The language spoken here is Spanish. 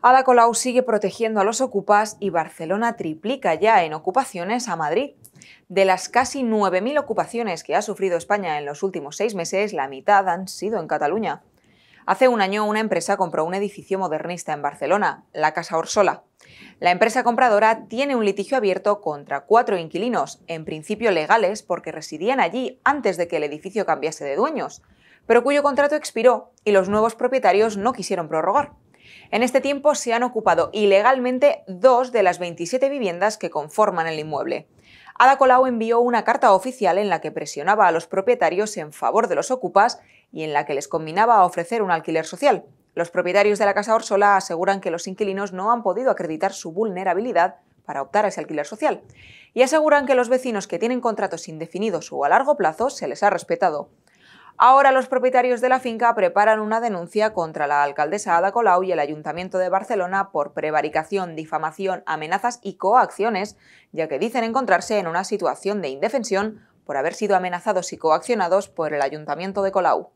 Ada Colau sigue protegiendo a los ocupas y Barcelona triplica ya en ocupaciones a Madrid. De las casi 9.000 ocupaciones que ha sufrido España en los últimos seis meses, la mitad han sido en Cataluña. Hace un año una empresa compró un edificio modernista en Barcelona, la Casa Orsola. La empresa compradora tiene un litigio abierto contra cuatro inquilinos, en principio legales porque residían allí antes de que el edificio cambiase de dueños, pero cuyo contrato expiró y los nuevos propietarios no quisieron prorrogar. En este tiempo se han ocupado ilegalmente dos de las 27 viviendas que conforman el inmueble. Ada Colau envió una carta oficial en la que presionaba a los propietarios en favor de los ocupas y en la que les combinaba a ofrecer un alquiler social. Los propietarios de la Casa Orsola aseguran que los inquilinos no han podido acreditar su vulnerabilidad para optar a ese alquiler social y aseguran que los vecinos que tienen contratos indefinidos o a largo plazo se les ha respetado. Ahora los propietarios de la finca preparan una denuncia contra la alcaldesa Ada Colau y el Ayuntamiento de Barcelona por prevaricación, difamación, amenazas y coacciones, ya que dicen encontrarse en una situación de indefensión por haber sido amenazados y coaccionados por el Ayuntamiento de Colau.